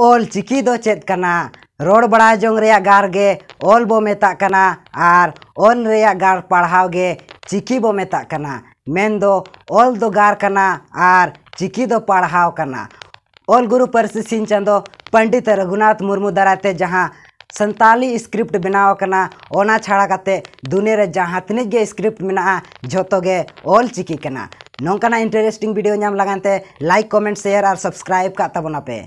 all चिकी दो चेत करना रोड बड़ा जोंग रेया गार गे ऑल बो मेता करना आर ऑन रेया गार पढ़ाव गे चिकी बो मेता करना मेन दो ऑल दो गार करना आर चिकी दो पढ़ाव करना ऑल गुरु परसी सिंह चंदो पंडित रघुनाथ मुर्मू दराते जहां संताली स्क्रिप्ट बनाव करना ओना छाड़ा करते दुनिया जहां तीन गे स्क्रिप्ट मना जोतो गे ऑल चिकी करना नौकना इंटरेस्टिंग वीडियो नाम लगाते लाइक कमेंट शेयर और सब्सक्राइब का तबना पे